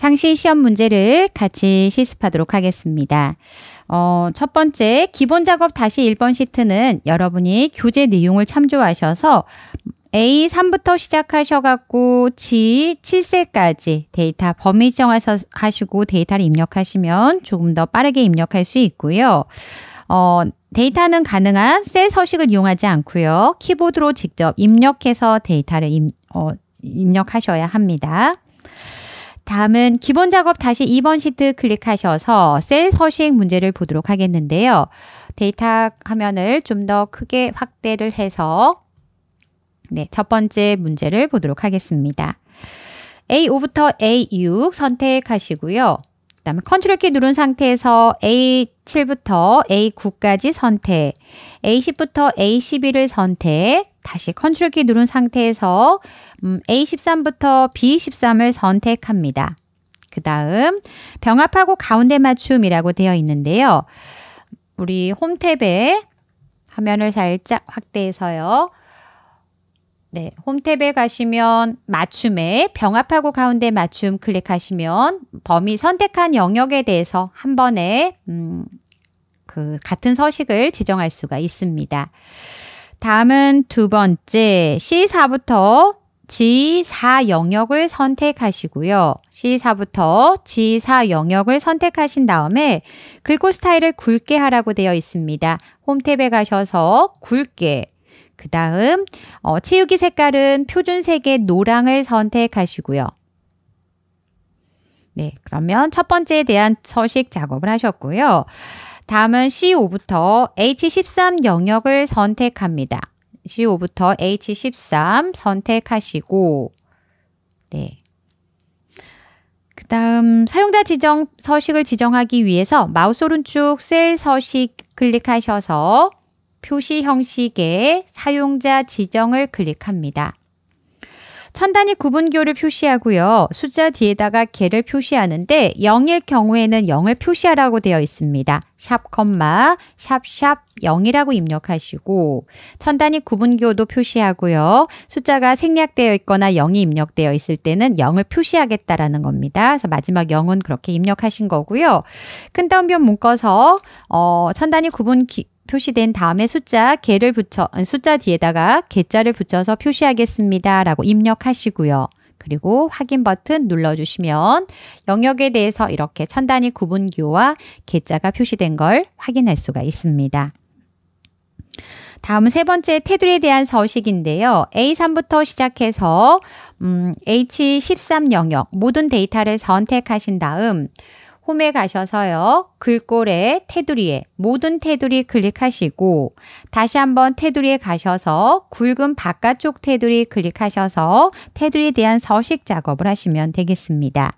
상시 시험 문제를 같이 실습하도록 하겠습니다. 어, 첫 번째 기본 작업 다시 1번 시트는 여러분이 교재 내용을 참조하셔서 A 3부터 시작하셔갖고 G 7세까지 데이터 범위 정 하시고 데이터를 입력하시면 조금 더 빠르게 입력할 수 있고요. 어, 데이터는 가능한 셀 서식을 이용하지 않고요. 키보드로 직접 입력해서 데이터를 입, 어, 입력하셔야 합니다. 다음은 기본 작업 다시 2번 시트 클릭하셔서 셀 서식 문제를 보도록 하겠는데요. 데이터 화면을 좀 더 크게 확대를 해서 네, 첫 번째 문제를 보도록 하겠습니다. A5부터 A6 선택하시고요. 그 다음에 컨트롤 키 누른 상태에서 A7부터 A9까지 선택, A10부터 A11을 선택, 다시 컨트롤 키 누른 상태에서 음, A13부터 B13을 선택합니다. 그 다음 병합하고 가운데 맞춤이라고 되어 있는데요. 우리 홈탭에 화면을 살짝 확대해서요. 네, 홈탭에 가시면 맞춤에 병합하고 가운데 맞춤 클릭하시면 범위 선택한 영역에 대해서 한 번에 음, 그 같은 서식을 지정할 수가 있습니다. 다음은 두 번째 C4부터 G4 영역을 선택하시고요. C4부터 G4 영역을 선택하신 다음에 글꼴 스타일을 굵게 하라고 되어 있습니다. 홈탭에 가셔서 굵게 그 다음 어, 채우기 색깔은 표준색의 노랑을 선택하시고요. 네, 그러면 첫 번째에 대한 서식 작업을 하셨고요. 다음은 C5부터 H13 영역을 선택합니다. C5부터 H13 선택하시고 네. 그 다음 사용자 지정 서식을 지정하기 위해서 마우스 오른쪽 셀 서식 클릭하셔서 표시 형식의 사용자 지정을 클릭합니다. 천단이 구분교를 표시하고요. 숫자 뒤에다가 개를 표시하는데 0일 경우에는 0을 표시하라고 되어 있습니다. 샵, 컴마, 샵, 샵 0이라고 입력하시고 천단이 구분교도 표시하고요. 숫자가 생략되어 있거나 0이 입력되어 있을 때는 0을 표시하겠다라는 겁니다. 그래서 마지막 0은 그렇게 입력하신 거고요. 큰 따옴표 묶어서 어, 천단이 구분 기, 표시된 다음에 숫자 개를 붙여 숫자 뒤에다가 개자를 붙여서 표시하겠습니다. 라고 입력하시고요. 그리고 확인 버튼 눌러주시면 영역에 대해서 이렇게 천단위 구분기호와 개자가 표시된 걸 확인할 수가 있습니다. 다음세 번째 테두리에 대한 서식인데요. A3부터 시작해서 음, H13 영역 모든 데이터를 선택하신 다음 홈에 가셔서요. 글꼴에 테두리에 모든 테두리 클릭하시고 다시 한번 테두리에 가셔서 굵은 바깥쪽 테두리 클릭하셔서 테두리에 대한 서식 작업을 하시면 되겠습니다.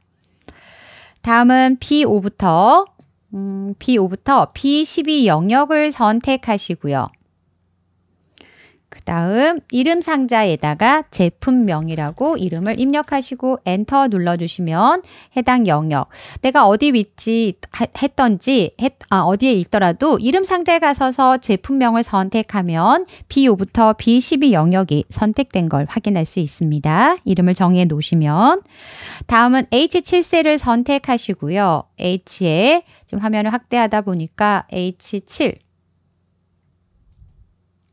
다음은 B5부터 음, B5부터 B12 영역을 선택하시고요. 다음 이름 상자에다가 제품명이라고 이름을 입력하시고 엔터 눌러주시면 해당 영역 내가 어디 위치 했던지 했, 아, 어디에 있더라도 이름 상자에 가서서 제품명을 선택하면 B5부터 B12 영역이 선택된 걸 확인할 수 있습니다. 이름을 정해 놓으시면 다음은 H7셀을 선택하시고요. H에 지금 화면을 확대하다 보니까 H7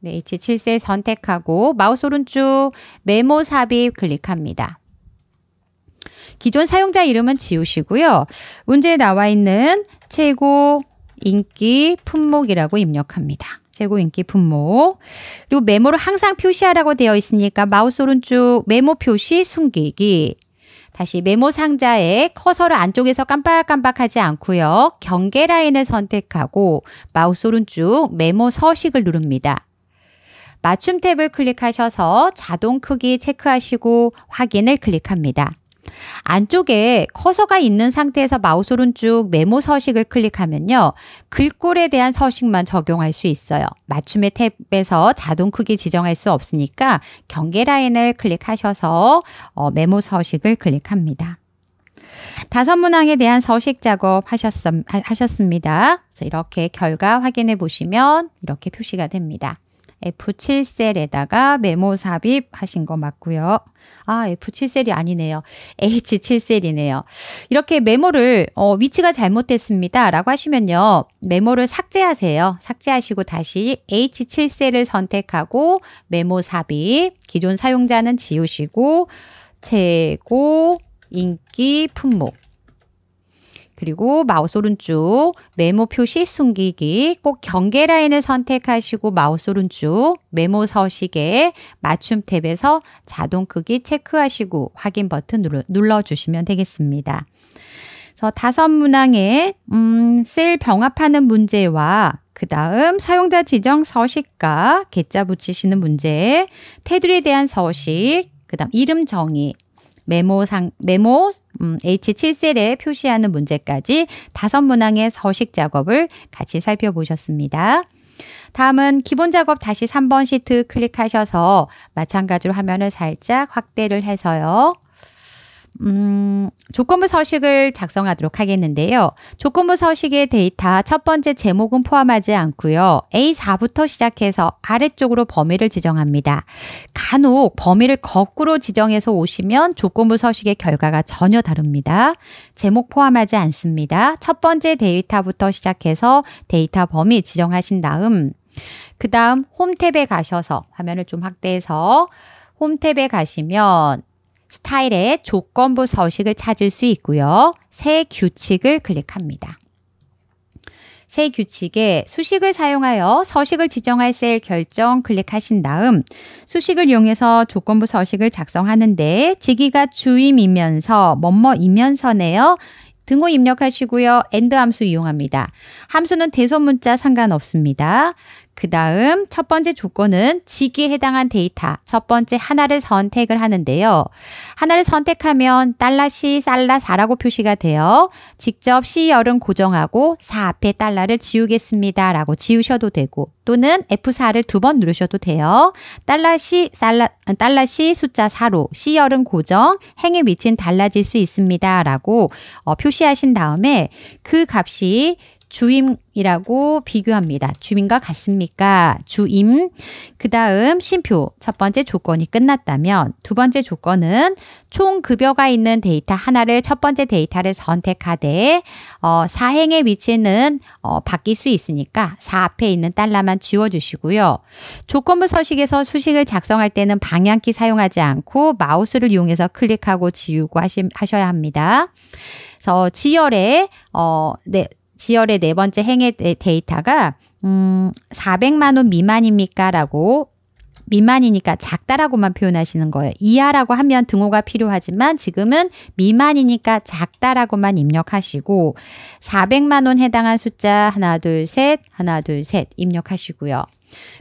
네, h 7세 선택하고 마우스 오른쪽 메모 삽입 클릭합니다. 기존 사용자 이름은 지우시고요. 문제에 나와 있는 최고 인기 품목이라고 입력합니다. 최고 인기 품목. 그리고 메모를 항상 표시하라고 되어 있으니까 마우스 오른쪽 메모 표시 숨기기. 다시 메모 상자에 커서를 안쪽에서 깜빡깜빡하지 않고요. 경계 라인을 선택하고 마우스 오른쪽 메모 서식을 누릅니다. 맞춤 탭을 클릭하셔서 자동 크기 체크하시고 확인을 클릭합니다. 안쪽에 커서가 있는 상태에서 마우스 오른쪽 메모 서식을 클릭하면요. 글꼴에 대한 서식만 적용할 수 있어요. 맞춤의 탭에서 자동 크기 지정할 수 없으니까 경계 라인을 클릭하셔서 어, 메모 서식을 클릭합니다. 다섯 문항에 대한 서식 작업 하셨, 하셨습니다. 그래서 이렇게 결과 확인해 보시면 이렇게 표시가 됩니다. F7셀에다가 메모 삽입 하신 거 맞고요. 아, F7셀이 아니네요. H7셀이네요. 이렇게 메모를 어, 위치가 잘못됐습니다. 라고 하시면요. 메모를 삭제하세요. 삭제하시고 다시 H7셀을 선택하고 메모 삽입 기존 사용자는 지우시고 재고 인기 품목. 그리고 마우스 오른쪽 메모 표시 숨기기 꼭 경계 라인을 선택하시고 마우스 오른쪽 메모 서식에 맞춤 탭에서 자동 크기 체크하시고 확인 버튼 눌러, 주시면 되겠습니다. 그래서 다섯 문항에 음, 셀 병합하는 문제와 그 다음 사용자 지정 서식과 개자 붙이시는 문제, 테두리에 대한 서식, 그 다음 이름 정의, 메모상 메모 음, H7셀에 표시하는 문제까지 다섯 문항의 서식 작업을 같이 살펴보셨습니다. 다음은 기본 작업 다시 3번 시트 클릭하셔서 마찬가지로 화면을 살짝 확대를 해서요. 음, 조건부 서식을 작성하도록 하겠는데요. 조건부 서식의 데이터 첫 번째 제목은 포함하지 않고요. A4부터 시작해서 아래쪽으로 범위를 지정합니다. 간혹 범위를 거꾸로 지정해서 오시면 조건부 서식의 결과가 전혀 다릅니다. 제목 포함하지 않습니다. 첫 번째 데이터부터 시작해서 데이터 범위 지정하신 다음 그 다음 홈탭에 가셔서 화면을 좀 확대해서 홈탭에 가시면 스타일의 조건부 서식을 찾을 수 있고요. 새 규칙을 클릭합니다. 새 규칙에 수식을 사용하여 서식을 지정할 셀 결정 클릭하신 다음 수식을 이용해서 조건부 서식을 작성하는데 직위가 주임이면서 뭐뭐이면서네요. 등호 입력하시고요. 엔드 함수 이용합니다. 함수는 대소문자 상관없습니다. 그 다음 첫 번째 조건은 지기에 해당한 데이터 첫 번째 하나를 선택을 하는데요. 하나를 선택하면 달러시 달라 4라고 표시가 되어 직접 시열은 고정하고 4 앞에 달러를 지우겠습니다. 라고 지우셔도 되고 또는 F4를 두 번 누르셔도 돼요. 달러시 달라 달러시 숫자 4로 시열은 고정, 행의 위치는 달라질 수 있습니다. 라고 어, 표시하신 다음에 그 값이 주임이라고 비교합니다. 주임과 같습니까? 주임. 그 다음 심표. 첫 번째 조건이 끝났다면 두 번째 조건은 총 급여가 있는 데이터 하나를 첫 번째 데이터를 선택하되 어, 사행의 위치는 어, 바뀔 수 있으니까 사 앞에 있는 달러만 지워주시고요. 조건부 서식에서 수식을 작성할 때는 방향키 사용하지 않고 마우스를 이용해서 클릭하고 지우고 하시, 하셔야 합니다. 그래서 지열에 어, 네, 지열의 네 번째 행의 데이터가 음 400만 원 미만입니까라고 미만이니까 작다라고만 표현하시는 거예요. 이하라고 하면 등호가 필요하지만 지금은 미만이니까 작다라고만 입력하시고 400만 원 해당한 숫자 하나 둘 셋 하나 둘 셋 입력하시고요.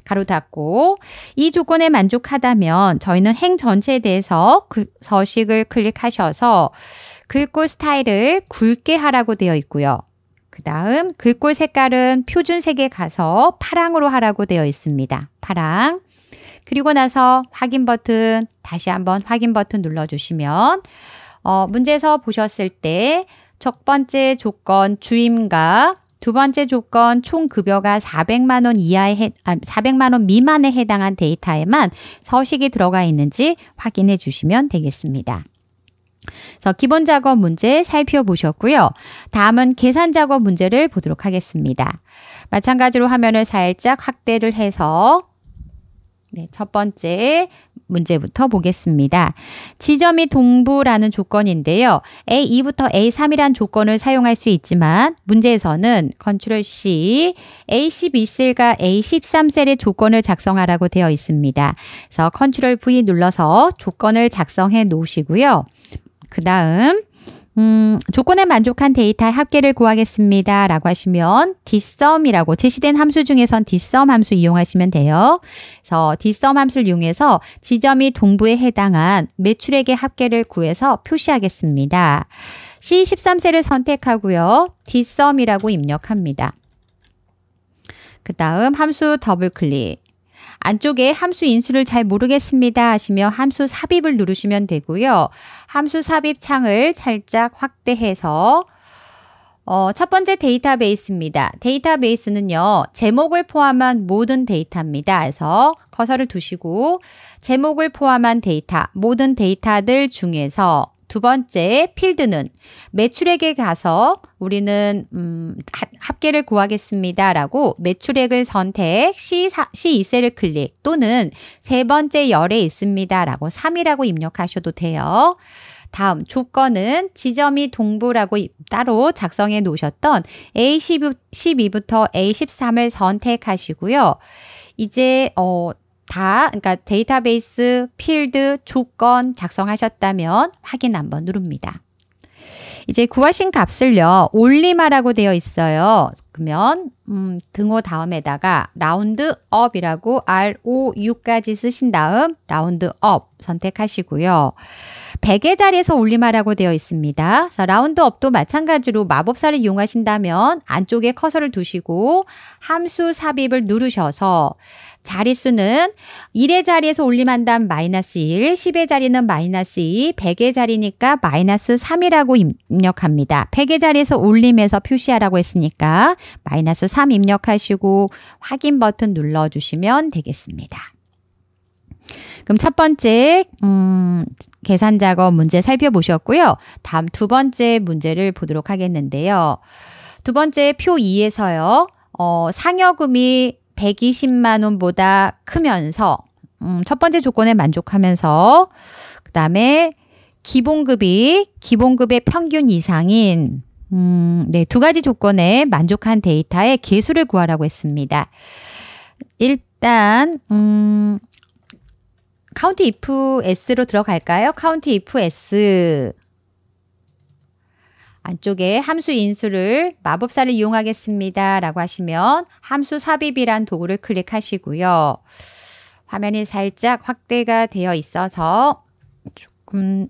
가로 닫고 이 조건에 만족하다면 저희는 행 전체에 대해서 그 서식을 클릭하셔서 글꼴 스타일을 굵게 하라고 되어 있고요. 그 다음 글꼴 색깔은 표준색에 가서 파랑으로 하라고 되어 있습니다. 파랑. 그리고 나서 확인 버튼 다시 한번 확인 버튼 눌러주시면 어, 문제에서 보셨을 때 첫 번째 조건 주임과두 번째 조건 총 급여가 400만 원 이하에 아, 400만 원 미만에 해당한 데이터에만 서식이 들어가 있는지 확인해 주시면 되겠습니다. 그래서 기본 작업 문제 살펴보셨고요. 다음은 계산 작업 문제를 보도록 하겠습니다. 마찬가지로 화면을 살짝 확대를 해서 네, 첫 번째 문제부터 보겠습니다. 지점이 동부라는 조건인데요. A2부터 A3이란 조건을 사용할 수 있지만 문제에서는 컨트롤 C, A12셀과 A13셀의 조건을 작성하라고 되어 있습니다. 그래서 컨트롤 V 눌러서 조건을 작성해 놓으시고요. 그 다음 음, 조건에 만족한 데이터의 합계를 구하겠습니다. 라고 하시면 dsum이라고 제시된 함수 중에선 dsum 함수 이용하시면 돼요. 그래서 dsum 함수를 이용해서 지점이 동부에 해당한 매출액의 합계를 구해서 표시하겠습니다. c 1 3세를 선택하고요. dsum이라고 입력합니다. 그 다음 함수 더블클릭. 안쪽에 함수 인수를 잘 모르겠습니다 하시며 함수 삽입을 누르시면 되고요. 함수 삽입 창을 살짝 확대해서 어, 첫 번째 데이터베이스입니다. 데이터베이스는요. 제목을 포함한 모든 데이터입니다. 그래서 커서를 두시고 제목을 포함한 데이터, 모든 데이터들 중에서 두 번째 필드는 매출액에 가서 우리는 음, 합계를 구하겠습니다라고 매출액을 선택 C, 2세를 클릭 또는 세 번째 열에 있습니다라고 3이라고 입력하셔도 돼요. 다음 조건은 지점이 동부라고 따로 작성해 놓으셨던 A12부터 A13을 선택하시고요. 이제 어, 다 그러니까 데이터베이스 필드 조건 작성하셨다면 확인 한번 누릅니다. 이제 구하신 값을요. 올리마라고 되어 있어요. 그러면 음, 등호 다음에다가 라운드 업이라고 ROU까지 쓰신 다음 라운드 업 선택하시고요. 100의 자리에서 올림하라고 되어 있습니다. 그래서 라운드 업도 마찬가지로 마법사를 이용하신다면 안쪽에 커서를 두시고 함수 삽입을 누르셔서 자리수는 1의 자리에서 올림한다면 마이너스 1, 10의 자리는 마이너스 2, 100의 자리니까 마이너스 3이라고 입력합니다. 100의 자리에서 올림해서 표시하라고 했으니까 마이너스 3. 3 입력하시고 확인 버튼 눌러주시면 되겠습니다. 그럼 첫 번째 음, 계산 작업 문제 살펴보셨고요. 다음 두 번째 문제를 보도록 하겠는데요. 두 번째 표 2에서요. 어, 상여금이 120만 원보다 크면서 음, 첫 번째 조건에 만족하면서 그 다음에 기본급이 기본급의 평균 이상인 음, 네, 두 가지 조건에 만족한 데이터의 개수를 구하라고 했습니다. 일단 음, 카운트 if s로 들어갈까요? 카운트 if s 안쪽에 함수 인수를 마법사를 이용하겠습니다. 라고 하시면 함수 삽입이란 도구를 클릭하시고요. 화면이 살짝 확대가 되어 있어서 조금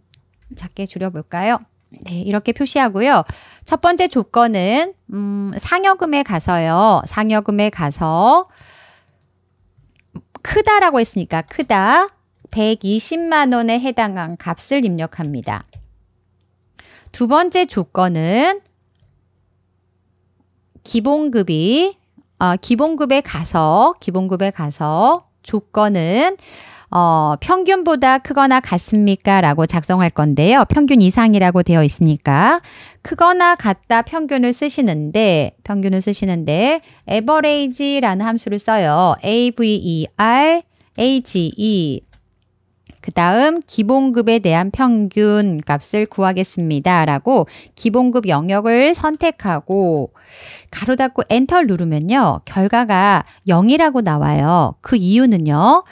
작게 줄여볼까요? 네, 이렇게 표시하고요. 첫 번째 조건은 음, 상여금에 가서요. 상여금에 가서 크다라고 했으니까 크다 120만 원에 해당한 값을 입력합니다. 두 번째 조건은 기본급이 어, 기본급에 가서 기본급에 가서 조건은 어, 평균보다 크거나 같습니까? 라고 작성할 건데요. 평균 이상이라고 되어 있으니까 크거나 같다 평균을 쓰시는데 평균을 쓰시는데 average라는 함수를 써요. AVER AGE 그 다음 기본급에 대한 평균 값을 구하겠습니다. 라고 기본급 영역을 선택하고 가로 닫고 엔터 를 누르면요. 결과가 0이라고 나와요. 그 이유는요.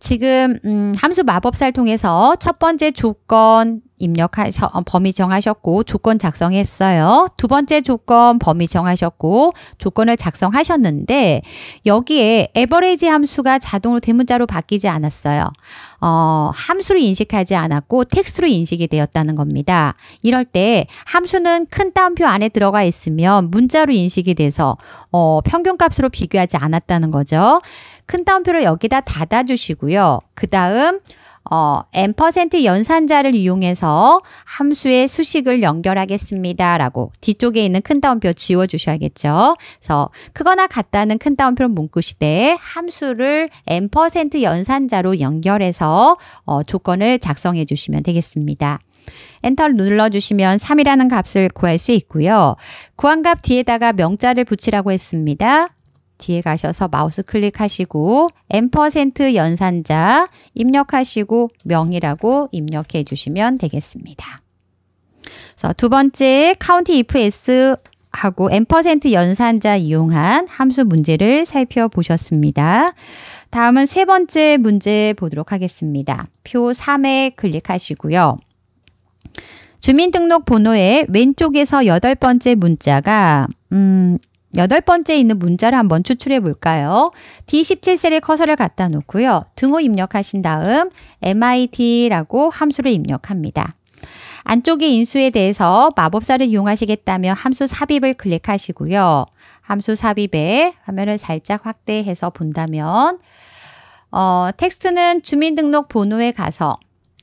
지금 음, 함수 마법사를 통해서 첫 번째 조건 입력하셔 어, 범위 정하셨고 조건 작성했어요. 두 번째 조건 범위 정하셨고 조건을 작성하셨는데 여기에 에버레지 이 함수가 자동으로 대문자로 바뀌지 않았어요. 어, 함수를 인식하지 않았고 텍스트로 인식이 되었다는 겁니다. 이럴 때 함수는 큰 따옴표 안에 들어가 있으면 문자로 인식이 돼서 어, 평균값으로 비교하지 않았다는 거죠. 큰 따옴표를 여기다 닫아주시고요. 그 다음 어, n% 연산자를 이용해서 함수의 수식을 연결하겠습니다. 라고 뒤쪽에 있는 큰 따옴표 지워주셔야겠죠. 그래서 크거나 같다는 큰 따옴표 문구 시대 함수를 n% 연산자로 연결해서 어, 조건을 작성해 주시면 되겠습니다. 엔터를 눌러주시면 3이라는 값을 구할 수 있고요. 구한 값 뒤에다가 명자를 붙이라고 했습니다. 뒤에 가셔서 마우스 클릭하시고 M% 연산자 입력하시고 명이라고 입력해 주시면 되겠습니다. 그래서 두 번째 카운티 if s 하고 M% 연산자 이용한 함수 문제를 살펴보셨습니다. 다음은 세 번째 문제 보도록 하겠습니다. 표 3에 클릭하시고요. 주민등록번호의 왼쪽에서 여덟 번째 문자가 음, 여덟 번째 있는 문자를 한번 추출해 볼까요? D17셀에 커서를 갖다 놓고요. 등호 입력하신 다음 MIT라고 함수를 입력합니다. 안쪽의 인수에 대해서 마법사를 이용하시겠다면 함수 삽입을 클릭하시고요. 함수 삽입에 화면을 살짝 확대해서 본다면 어, 텍스트는 주민등록번호에 가서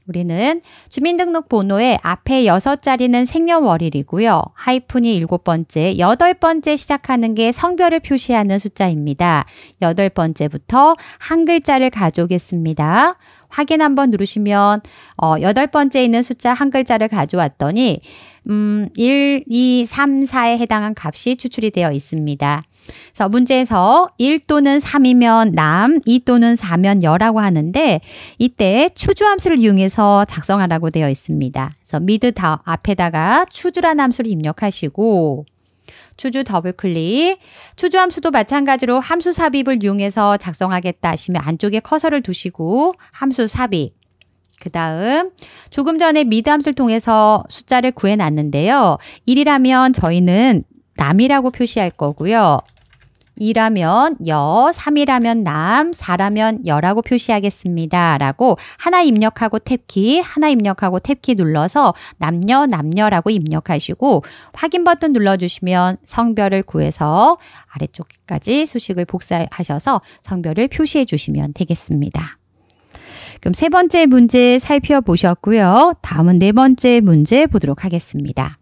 우리는 주민등록번호의 앞에 여섯 자리는 생년월일이고요. 하이픈이 일곱 번째, 여덟 번째 시작하는 게 성별을 표시하는 숫자입니다. 여덟 번째부터 한 글자를 가져오겠습니다. 확인 한번 누르시면 어, 여덟 번째 있는 숫자 한 글자를 가져왔더니 음, 1, 2, 3, 4에 해당한 값이 추출이 되어 있습니다. 자, 문제에서 1 또는 3이면 남, 2 또는 4면 여라고 하는데 이때 추주함수를 이용해서 작성하라고 되어 있습니다. 그래서 미드 다 앞에다가 추주란 함수를 입력하시고 추주 더블 클릭. 추주 함수도 마찬가지로 함수 삽입을 이용해서 작성하겠다 하시면 안쪽에 커서를 두시고 함수 삽입. 그 다음 조금 전에 미드 함수를 통해서 숫자를 구해놨는데요. 1이라면 저희는 남이라고 표시할 거고요. 2라면 여, 3이라면 남, 4라면 여라고 표시하겠습니다. 라고 하나 입력하고 탭키, 하나 입력하고 탭키 눌러서 남녀, 남녀라고 입력하시고 확인 버튼 눌러주시면 성별을 구해서 아래쪽까지 수식을 복사하셔서 성별을 표시해 주시면 되겠습니다. 그럼 세 번째 문제 살펴보셨고요. 다음은 네 번째 문제 보도록 하겠습니다.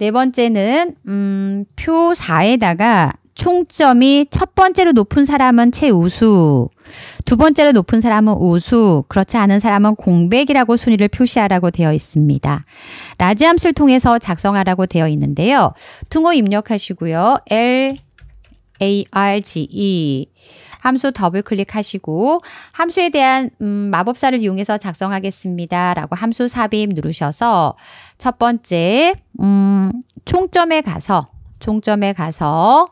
네 번째는 음, 표 4에다가 총점이 첫 번째로 높은 사람은 최우수, 두 번째로 높은 사람은 우수, 그렇지 않은 사람은 공백이라고 순위를 표시하라고 되어 있습니다. 라지함수를 통해서 작성하라고 되어 있는데요. 등호 입력하시고요. L A R G E 함수 더블 클릭하시고 함수에 대한 음, 마법사를 이용해서 작성하겠습니다. 라고 함수 삽입 누르셔서 첫 번째 음, 총점에 가서 총점에 가서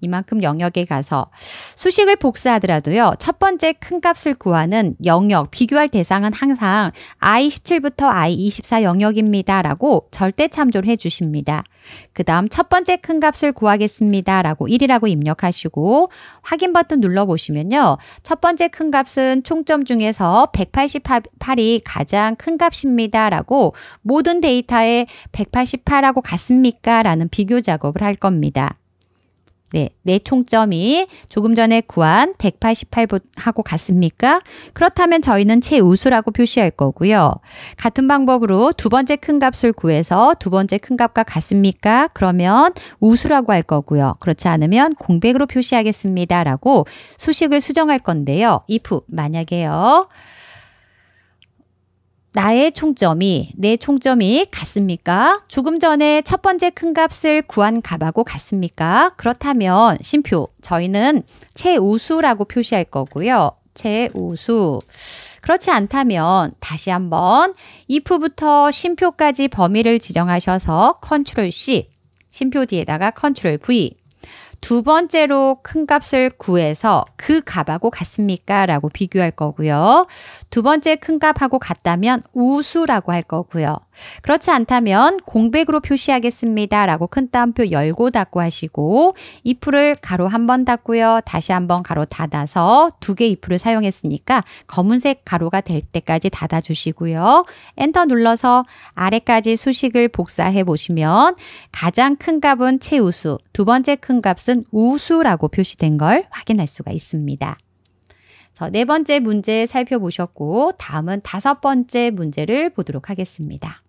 이만큼 영역에 가서 수식을 복사하더라도요. 첫 번째 큰 값을 구하는 영역, 비교할 대상은 항상 I17부터 I24 영역입니다. 라고 절대 참조를 해주십니다. 그 다음 첫 번째 큰 값을 구하겠습니다. 라고 1이라고 입력하시고 확인 버튼 눌러보시면요. 첫 번째 큰 값은 총점 중에서 188이 가장 큰 값입니다. 라고 모든 데이터에 188하고 같습니까? 라는 비교 작업을 할 겁니다. 네, 내 총점이 조금 전에 구한 188하고 같습니까? 그렇다면 저희는 최우수라고 표시할 거고요. 같은 방법으로 두 번째 큰 값을 구해서 두 번째 큰 값과 같습니까? 그러면 우수라고 할 거고요. 그렇지 않으면 공백으로 표시하겠습니다. 라고 수식을 수정할 건데요. if 만약에요. 나의 총점이 내 총점이 같습니까? 조금 전에 첫 번째 큰 값을 구한 값하고 같습니까? 그렇다면 심표 저희는 최우수라고 표시할 거고요. 최우수 그렇지 않다면 다시 한번 if부터 심표까지 범위를 지정하셔서 컨트롤 C 심표 뒤에다가 컨트롤 V 두 번째로 큰 값을 구해서 그 값하고 같습니까? 라고 비교할 거고요. 두 번째 큰 값하고 같다면 우수라고 할 거고요. 그렇지 않다면 공백으로 표시하겠습니다. 라고 큰 따옴표 열고 닫고 하시고 이풀을 가로 한번 닫고요. 다시 한번 가로 닫아서 두개 이풀을 사용했으니까 검은색 가로가 될 때까지 닫아주시고요. 엔터 눌러서 아래까지 수식을 복사해 보시면 가장 큰 값은 최우수, 두 번째 큰 값은 우수라고 표시된 걸 확인할 수가 있습니다. 네 번째 문제 살펴보셨고 다음은 다섯 번째 문제를 보도록 하겠습니다.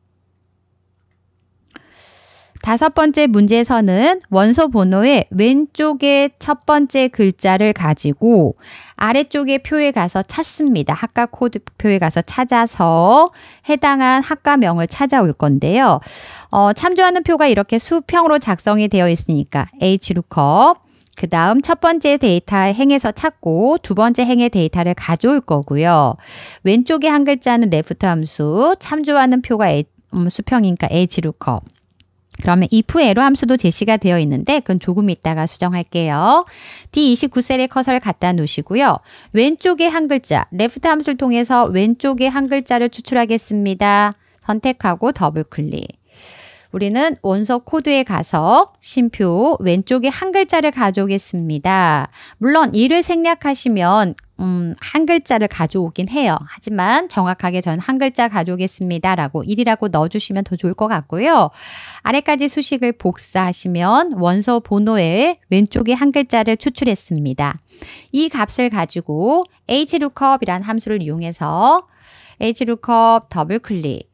다섯 번째 문제에서는 원소 번호의 왼쪽에첫 번째 글자를 가지고 아래쪽에 표에 가서 찾습니다. 학과 코드 표에 가서 찾아서 해당한 학과명을 찾아올 건데요. 어, 참조하는 표가 이렇게 수평으로 작성이 되어 있으니까 h l o o k 그 다음 첫 번째 데이터 행에서 찾고 두 번째 행의 데이터를 가져올 거고요. 왼쪽에 한 글자는 레프트 함수, 참조하는 표가 애, 음, 수평이니까 h l o o k 그러면 i f l 로 함수도 제시가 되어 있는데 그건 조금 이따가 수정할게요. D29셀에 커서를 갖다 놓으시고요. 왼쪽에 한 글자, left 함수를 통해서 왼쪽에 한 글자를 추출하겠습니다. 선택하고 더블클릭. 우리는 원서 코드에 가서 쉼표 왼쪽에 한 글자를 가져오겠습니다. 물론 이를 생략하시면 음, 한 글자를 가져오긴 해요. 하지만 정확하게 전 한 글자 가져오겠습니다. 라고 1이라고 넣어주시면 더 좋을 것 같고요. 아래까지 수식을 복사하시면 원서 번호의 왼쪽에 한 글자를 추출했습니다. 이 값을 가지고 hlookup 이라는 함수를 이용해서 hlookup 더블 클릭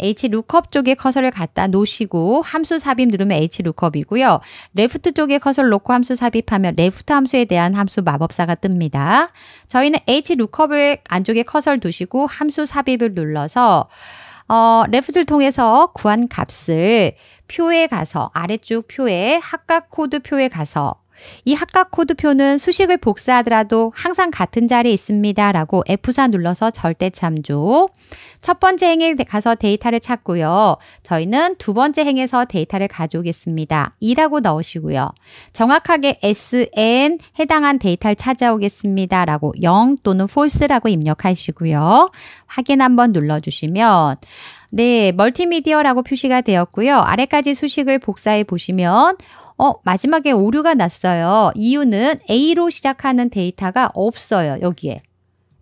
HLOOKUP 쪽에 커서를 갖다 놓으시고 함수 삽입 누르면 HLOOKUP이고요. 레프트 쪽에 커서를 놓고 함수 삽입하면 레프트 함수에 대한 함수 마법사가 뜹니다. 저희는 HLOOKUP을 안쪽에 커서를 두시고 함수 삽입을 눌러서 어, 레프트를 통해서 구한 값을 표에 가서 아래쪽 표에 합각 코드 표에 가서 이 합각 코드표는 수식을 복사하더라도 항상 같은 자리에 있습니다. 라고 F4 눌러서 절대 참조. 첫 번째 행에 가서 데이터를 찾고요. 저희는 두 번째 행에서 데이터를 가져오겠습니다. 2라고 넣으시고요. 정확하게 SN 해당한 데이터를 찾아오겠습니다. 라고 0 또는 false라고 입력하시고요. 확인 한번 눌러주시면 네, 멀티미디어라고 표시가 되었고요. 아래까지 수식을 복사해 보시면 어, 마지막에 오류가 났어요. 이유는 A로 시작하는 데이터가 없어요. 여기에.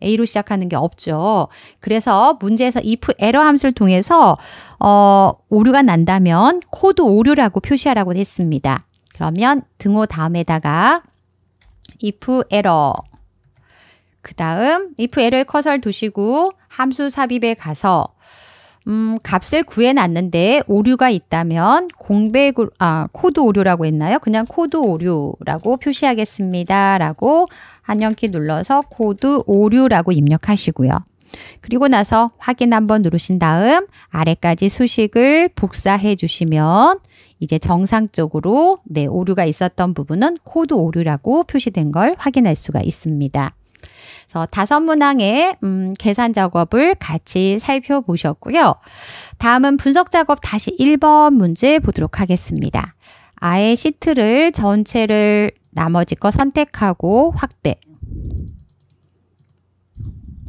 A로 시작하는 게 없죠. 그래서 문제에서 if 에러 함수를 통해서 어, 오류가 난다면 코드 오류라고 표시하라고 했습니다. 그러면 등호 다음에다가 if 에러 그 다음 if 에러에 커서를 두시고 함수 삽입에 가서 음, 값을 구해놨는데 오류가 있다면 공백, 아, 코드 오류라고 했나요? 그냥 코드 오류라고 표시하겠습니다. 라고 한영키 눌러서 코드 오류라고 입력하시고요. 그리고 나서 확인 한번 누르신 다음 아래까지 수식을 복사해 주시면 이제 정상적으로 네, 오류가 있었던 부분은 코드 오류라고 표시된 걸 확인할 수가 있습니다. 그래서 다섯 문항의 음, 계산 작업을 같이 살펴보셨고요. 다음은 분석 작업 다시 1번 문제 보도록 하겠습니다. 아예 시트를 전체를 나머지 거 선택하고 확대.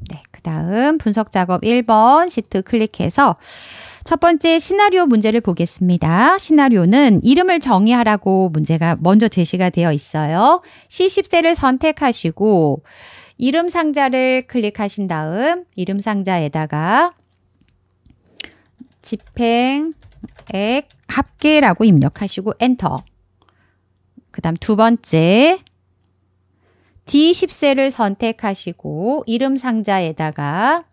네, 그 다음 분석 작업 1번 시트 클릭해서 첫 번째 시나리오 문제를 보겠습니다. 시나리오는 이름을 정의하라고 문제가 먼저 제시가 되어 있어요. C10세를 선택하시고 이름 상자를 클릭하신 다음 이름 상자에다가 집행액 합계라고 입력하시고 엔터 그 다음 두 번째 D10세를 선택하시고 이름 상자에다가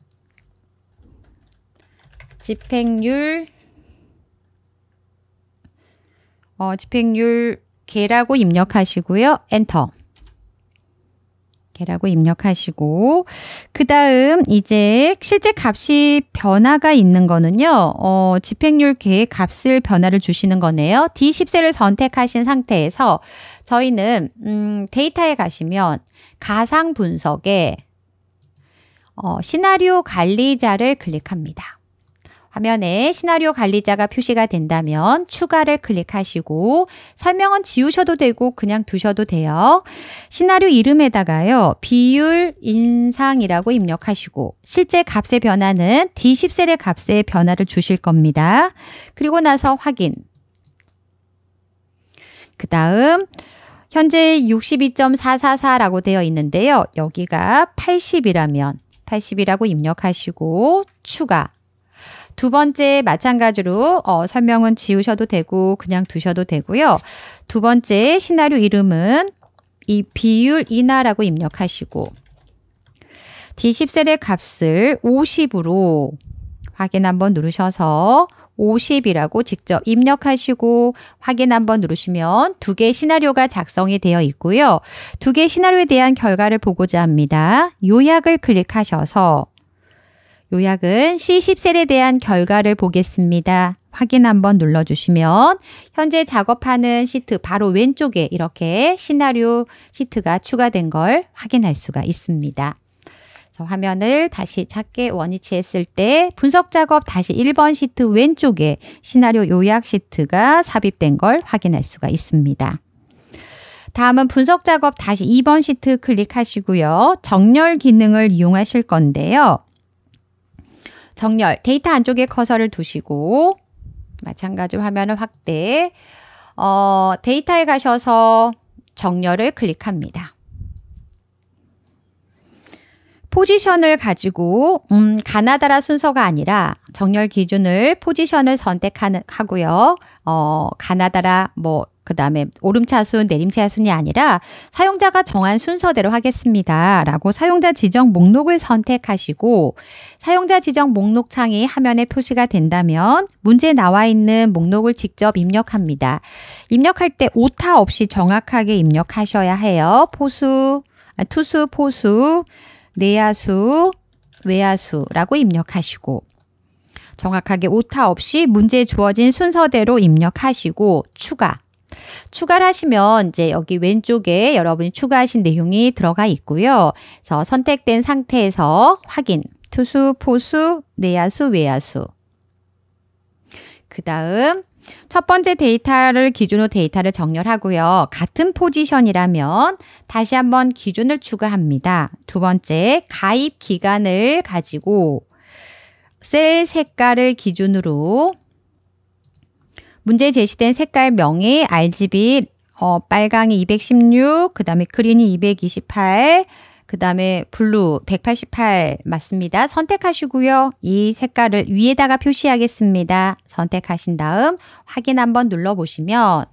집행률 어, 집행률 계라고 입력하시고요. 엔터 이라고 입력하시고 그 다음 이제 실제 값이 변화가 있는 거는요. 어, 집행률 계획 값을 변화를 주시는 거네요. D10셀을 선택하신 상태에서 저희는 음, 데이터에 가시면 가상 분석에 어, 시나리오 관리자를 클릭합니다. 화면에 시나리오 관리자가 표시가 된다면 추가를 클릭하시고 설명은 지우셔도 되고 그냥 두셔도 돼요. 시나리오 이름에다가요. 비율 인상이라고 입력하시고 실제 값의 변화는 D10셀의 값의 변화를 주실 겁니다. 그리고 나서 확인. 그 다음 현재 62.444라고 되어 있는데요. 여기가 80이라면 80이라고 입력하시고 추가 두 번째 마찬가지로 어, 설명은 지우셔도 되고 그냥 두셔도 되고요. 두 번째 시나리오 이름은 이 비율 이나라고 입력하시고 D10셀의 값을 50으로 확인 한번 누르셔서 50이라고 직접 입력하시고 확인 한번 누르시면 두 개의 시나리오가 작성이 되어 있고요. 두 개의 시나리오에 대한 결과를 보고자 합니다. 요약을 클릭하셔서 요약은 c 1 0셀에 대한 결과를 보겠습니다. 확인 한번 눌러주시면 현재 작업하는 시트 바로 왼쪽에 이렇게 시나리오 시트가 추가된 걸 확인할 수가 있습니다. 화면을 다시 작게 원위치 했을 때 분석 작업 다시 1번 시트 왼쪽에 시나리오 요약 시트가 삽입된 걸 확인할 수가 있습니다. 다음은 분석 작업 다시 2번 시트 클릭하시고요. 정렬 기능을 이용하실 건데요. 정렬, 데이터 안쪽에 커서를 두시고 마찬가지로 화면을 확대, 어, 데이터에 가셔서 정렬을 클릭합니다. 포지션을 가지고 음, 가나다라 순서가 아니라 정렬 기준을 포지션을 선택하고요. 는하 어, 가나다라 뭐 그다음에 오름차순, 내림차순이 아니라 사용자가 정한 순서대로 하겠습니다. 라고 사용자 지정 목록을 선택하시고 사용자 지정 목록 창이 화면에 표시가 된다면 문제 나와 있는 목록을 직접 입력합니다. 입력할 때 오타 없이 정확하게 입력하셔야 해요. 포수, 아, 투수, 포수, 내야수, 외야수라고 입력하시고 정확하게 오타 없이 문제 주어진 순서대로 입력하시고 추가 추가를 하시면 이제 여기 왼쪽에 여러분이 추가하신 내용이 들어가 있고요. 그래서 선택된 상태에서 확인 투수, 포수, 내야수, 외야수 그 다음 첫 번째 데이터를 기준으로 데이터를 정렬하고요. 같은 포지션이라면 다시 한번 기준을 추가합니다. 두 번째, 가입 기간을 가지고 셀 색깔을 기준으로 문제 제시된 색깔 명이 RGB 어, 빨강이 216, 그 다음에 그린이 228, 그 다음에 블루 188 맞습니다. 선택하시고요. 이 색깔을 위에다가 표시하겠습니다. 선택하신 다음 확인 한번 눌러보시면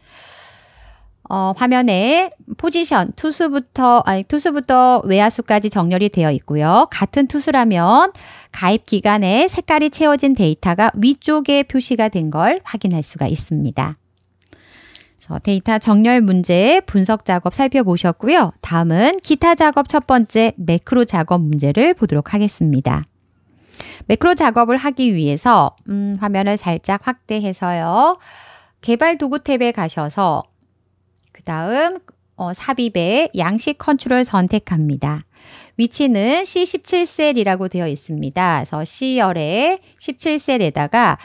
어, 화면에 포지션 투수부터 아니 투수부터 외야수까지 정렬이 되어 있고요. 같은 투수라면 가입 기간에 색깔이 채워진 데이터가 위쪽에 표시가 된 걸 확인할 수가 있습니다. 그래서 데이터 정렬 문제 분석 작업 살펴보셨고요. 다음은 기타 작업 첫 번째 매크로 작업 문제를 보도록 하겠습니다. 매크로 작업을 하기 위해서 음, 화면을 살짝 확대해서요. 개발 도구 탭에 가셔서 그 다음 어, 삽입에 양식 컨트롤 선택합니다. 위치는 C17셀이라고 되어 있습니다. 그래서 C열의 17셀에다가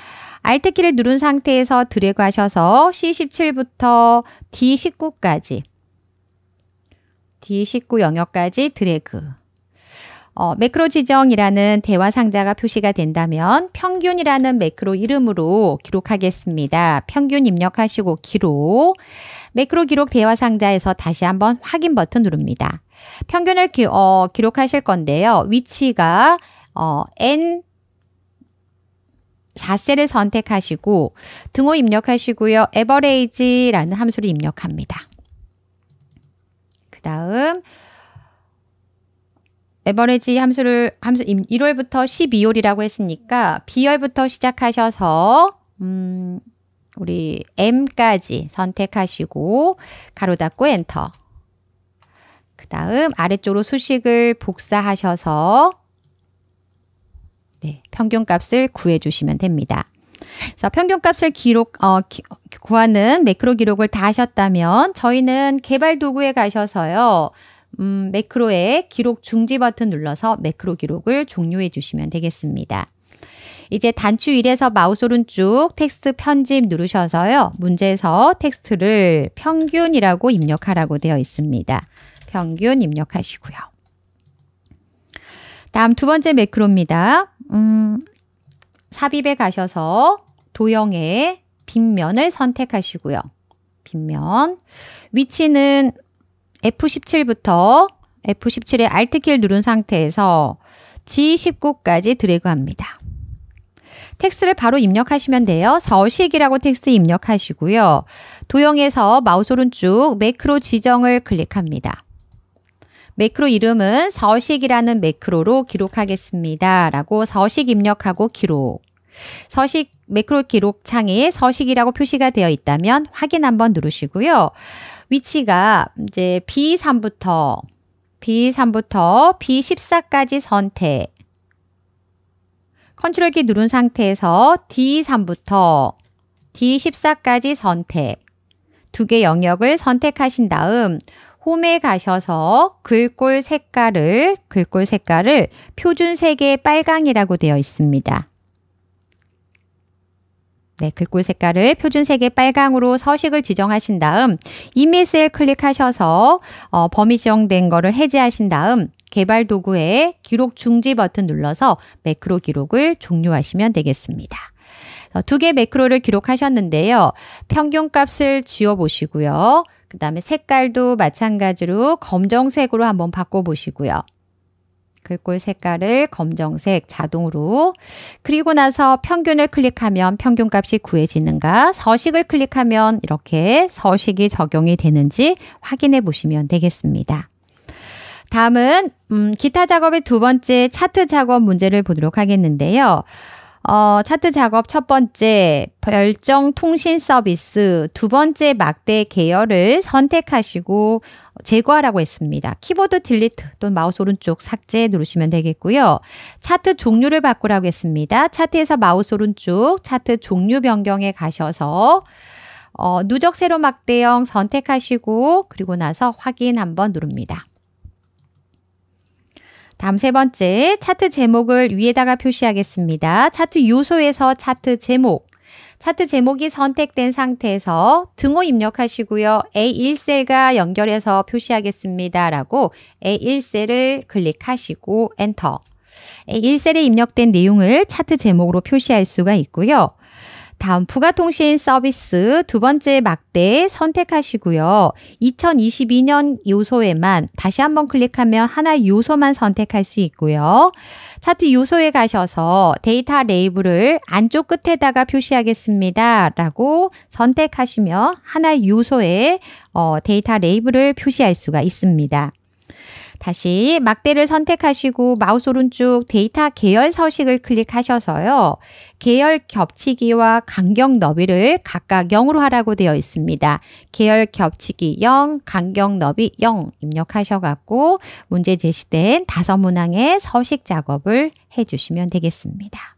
Alt키를 누른 상태에서 드래그 하셔서 C17부터 D19까지 D19 영역까지 드래그 어, 매크로 지정이라는 대화 상자가 표시가 된다면 평균이라는 매크로 이름으로 기록하겠습니다. 평균 입력하시고 기록, 매크로 기록 대화 상자에서 다시 한번 확인 버튼 누릅니다. 평균을 기, 어, 기록하실 건데요. 위치가 어, N 4셀을 선택하시고 등호 입력하시고요. average라는 함수를 입력합니다. 그 다음 에버리지 함수를 함수 1월부터 12월이라고 했으니까 B열부터 시작하셔서 음 우리 M까지 선택하시고 가로 닫고 엔터. 그 다음 아래쪽으로 수식을 복사하셔서 네, 평균값을 구해주시면 됩니다. 그래서 평균값을 기록 어, 기, 구하는 매크로 기록을 다 하셨다면 저희는 개발 도구에 가셔서요. 음, 매크로에 기록 중지 버튼 눌러서 매크로 기록을 종료해 주시면 되겠습니다. 이제 단추 1에서 마우스 오른쪽 텍스트 편집 누르셔서요. 문제에서 텍스트를 평균이라고 입력하라고 되어 있습니다. 평균 입력하시고요. 다음 두 번째 매크로입니다. 음, 삽입에 가셔서 도형의 빗면을 선택하시고요. 빗면. 위치는 F17부터 F17의 Alt키를 누른 상태에서 G19까지 드래그합니다. 텍스트를 바로 입력하시면 돼요. 서울시라고 텍스트 입력하시고요. 도형에서 마우스 오른쪽 매크로 지정을 클릭합니다. 매크로 이름은 서식이라는 매크로로 기록하겠습니다. 라고 서식 입력하고 기록. 서식 매크로 기록 창에 서식이라고 표시가 되어 있다면 확인 한번 누르시고요. 위치가 이제 B3부터 B3부터 B14까지 선택. 컨트롤 키 누른 상태에서 D3부터 D14까지 선택. 두 개 영역을 선택하신 다음 홈에 가셔서 글꼴 색깔을 글꼴 색깔을 표준 색의 빨강이라고 되어 있습니다. 네, 글꼴 그 색깔을 표준 색의 빨강으로 서식을 지정하신 다음 이미스에 클릭하셔서 어, 범위 지정된 거를 해제하신 다음 개발 도구에 기록 중지 버튼 눌러서 매크로 기록을 종료하시면 되겠습니다. 두 개 매크로를 기록하셨는데요. 평균값을 지워보시고요. 그 다음에 색깔도 마찬가지로 검정색으로 한번 바꿔보시고요. 글꼴 색깔을 검정색 자동으로 그리고 나서 평균을 클릭하면 평균값이 구해지는가 서식을 클릭하면 이렇게 서식이 적용이 되는지 확인해 보시면 되겠습니다. 다음은 음, 기타 작업의 두 번째 차트 작업 문제를 보도록 하겠는데요. 어, 차트 작업 첫 번째 별정 통신 서비스 두 번째 막대 계열을 선택하시고 제거하라고 했습니다. 키보드 딜리트 또는 마우스 오른쪽 삭제 누르시면 되겠고요. 차트 종류를 바꾸라고 했습니다. 차트에서 마우스 오른쪽 차트 종류 변경에 가셔서 어, 누적 세로 막대형 선택하시고 그리고 나서 확인 한번 누릅니다. 다음 세 번째, 차트 제목을 위에다가 표시하겠습니다. 차트 요소에서 차트 제목. 차트 제목이 선택된 상태에서 등호 입력하시고요. A1셀과 연결해서 표시하겠습니다. 라고 A1셀을 클릭하시고 엔터. A1셀에 입력된 내용을 차트 제목으로 표시할 수가 있고요. 다음 부가통신 서비스 두 번째 막대 선택하시고요. 2022년 요소에만 다시 한번 클릭하면 하나 요소만 선택할 수 있고요. 차트 요소에 가셔서 데이터 레이블을 안쪽 끝에다가 표시하겠습니다. 라고 선택하시면 하나 요소에 어, 데이터 레이블을 표시할 수가 있습니다. 다시 막대를 선택하시고 마우스 오른쪽 데이터 계열 서식을 클릭하셔서요. 계열 겹치기와 간격 너비를 각각 0으로 하라고 되어 있습니다. 계열 겹치기 0, 간격 너비 0 입력하셔갖고 문제 제시된 다섯 문항의 서식 작업을 해주시면 되겠습니다.